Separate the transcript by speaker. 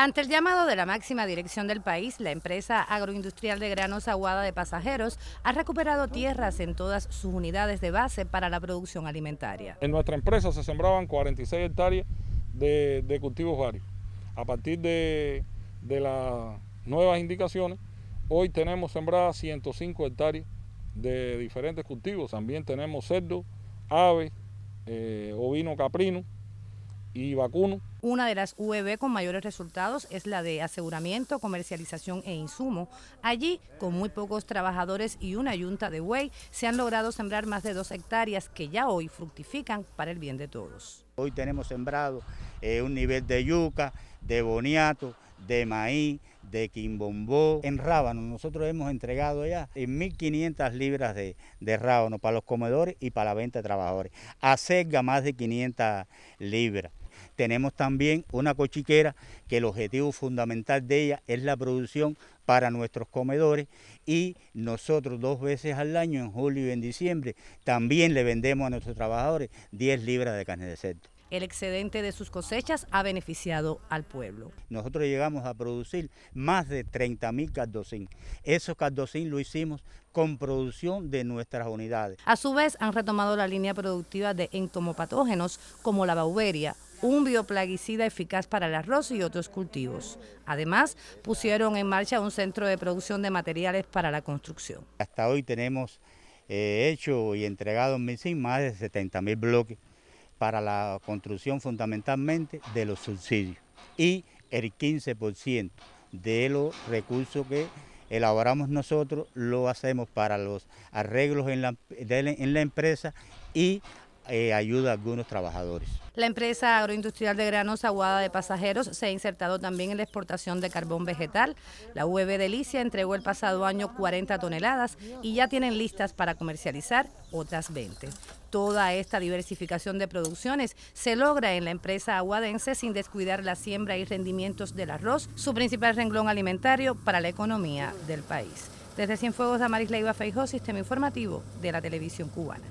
Speaker 1: Ante el llamado de la máxima dirección del país, la empresa agroindustrial de granos Aguada de Pasajeros ha recuperado tierras en todas sus unidades de base para la producción
Speaker 2: alimentaria. En nuestra empresa se sembraban 46 hectáreas de, cultivos varios. A partir de, las nuevas indicaciones, hoy tenemos sembradas 105 hectáreas de diferentes cultivos. También tenemos cerdo, ave, eh, ovino caprino y vacuno
Speaker 1: una de las UEB con mayores resultados es la de aseguramiento, comercialización e insumo. Allí, con muy pocos trabajadores y una yunta de buey, se han logrado sembrar más de dos hectáreas que ya hoy fructifican para el bien de todos.
Speaker 3: Hoy tenemos sembrado eh, un nivel de yuca, de boniato, de maíz, de quimbombó. En rábano nosotros hemos entregado ya 1.500 eh, libras de, rábano para los comedores y para la venta de trabajadores. A más de 500 libras. Tenemos también una cochiquera que el objetivo fundamental de ella es la producción para nuestros comedores y nosotros dos veces al año, en julio y en diciembre, también le vendemos a nuestros trabajadores 10 libras de carne de cerdo
Speaker 1: el excedente de sus cosechas ha beneficiado al pueblo.
Speaker 3: Nosotros llegamos a producir más de 30.000 mil Esos cardocín lo hicimos con producción de nuestras unidades.
Speaker 1: A su vez han retomado la línea productiva de entomopatógenos como la bauberia, un bioplaguicida eficaz para el arroz y otros cultivos. Además, pusieron en marcha un centro de producción de materiales para la
Speaker 3: construcción. Hasta hoy tenemos eh, hecho y entregado en más de 70 mil bloques para la construcción fundamentalmente de los subsidios y el 15% de los recursos que elaboramos nosotros lo hacemos para los arreglos en la, en la empresa y eh, ayuda a algunos trabajadores.
Speaker 1: La empresa agroindustrial de granos Aguada de Pasajeros se ha insertado también en la exportación de carbón vegetal. La UEB Delicia entregó el pasado año 40 toneladas y ya tienen listas para comercializar otras 20. Toda esta diversificación de producciones se logra en la empresa aguadense sin descuidar la siembra y rendimientos del arroz, su principal renglón alimentario para la economía del país. Desde Cienfuegos, Damaris Leiva Feijó, Sistema Informativo de la Televisión Cubana.